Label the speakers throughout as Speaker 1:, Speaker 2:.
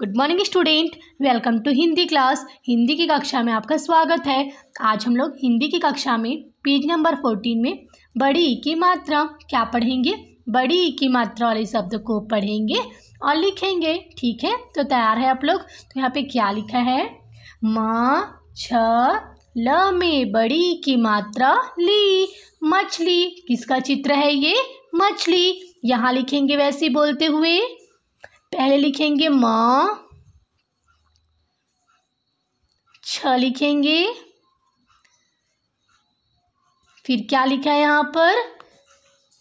Speaker 1: good morning student welcome to Hindi class Hindi की कक्षा में आपका स्वागत है आज हम लोग हिंदी की कक्षा में पेज नंबर फोर्टीन में बड़ी e की मात्रा क्या पढ़ेंगे बड़ी e की मात्रा वाले शब्द को पढ़ेंगे और लिखेंगे ठीक है तो तैयार है आप लोग तो यहाँ पे क्या लिखा है म छ ल में बड़ी e की मात्रा ली मछली किसका चित्र है ये मछली यहाँ लिखेंगे वैसे बोलते हुए पहले लिखेंगे म छ लिखेंगे फिर क्या लिखा है यहां पर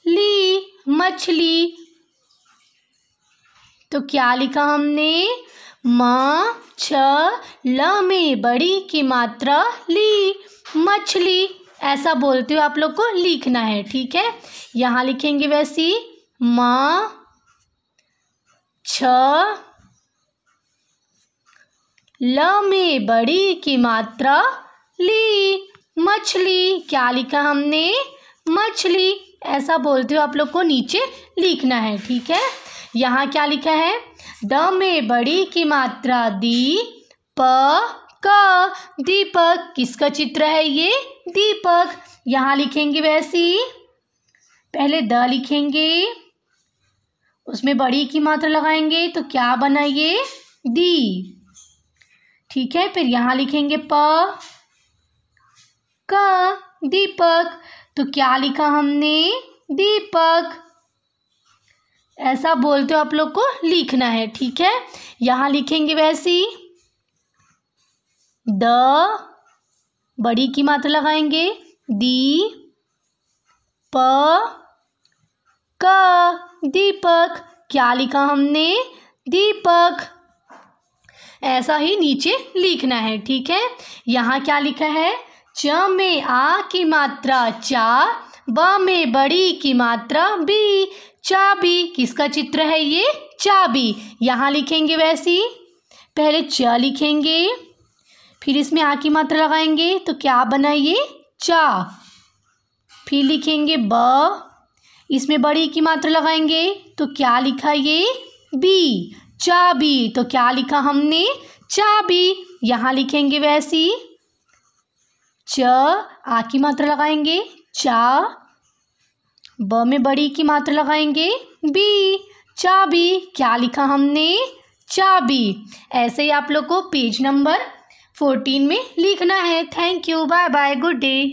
Speaker 1: ली मछली तो क्या लिखा हमने म छ ल में बड़ी की मात्रा ली मछली ऐसा बोलते हुए आप लोग को लिखना है ठीक है यहां लिखेंगे वैसी म छ ल में बड़ी की मात्रा ली मछली क्या लिखा हमने मछली ऐसा बोलते हो आप लोग को नीचे लिखना है ठीक है यहाँ क्या लिखा है द में बड़ी की मात्रा दी प क दीपक किसका चित्र है ये दीपक यहाँ लिखेंगे वैसी पहले द लिखेंगे उसमें बड़ी की मात्रा लगाएंगे तो क्या बना ये दी ठीक है फिर यहाँ लिखेंगे प क दीपक तो क्या लिखा हमने दीपक ऐसा बोलते हो आप लोग को लिखना है ठीक है यहाँ लिखेंगे वैसी द बड़ी की मात्रा लगाएंगे दी प का दीपक क्या लिखा हमने दीपक ऐसा ही नीचे लिखना है ठीक है यहाँ क्या लिखा है च में आ की मात्रा चा ब में बड़ी की मात्रा बी चाबी किसका चित्र है ये चाबी यहाँ लिखेंगे वैसी पहले च लिखेंगे फिर इसमें आ की मात्रा लगाएंगे तो क्या बना ये चा फिर लिखेंगे ब इसमें बड़ी की मात्रा लगाएंगे तो क्या लिखा ये बी चाबी तो क्या लिखा हमने चाबी यहाँ लिखेंगे वैसी च आ की मात्रा लगाएंगे चा ब में बड़ी की मात्रा लगाएंगे बी चाबी क्या लिखा हमने चाबी ऐसे ही आप लोग को पेज नंबर फोर्टीन में लिखना है thank you bye bye good day